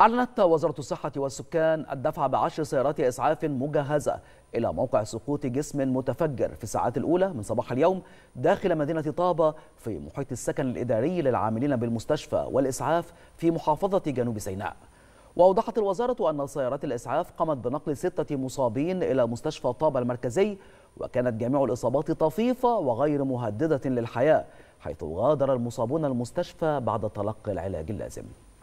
أعلنت وزارة الصحة والسكان الدفع بعشر سيارات إسعاف مجهزة إلى موقع سقوط جسم متفجر في الساعات الأولى من صباح اليوم داخل مدينة طابة في محيط السكن الإداري للعاملين بالمستشفى والإسعاف في محافظة جنوب سيناء وأوضحت الوزارة أن سيارات الإسعاف قامت بنقل ستة مصابين إلى مستشفى طابة المركزي وكانت جميع الإصابات طفيفة وغير مهددة للحياة حيث غادر المصابون المستشفى بعد تلقي العلاج اللازم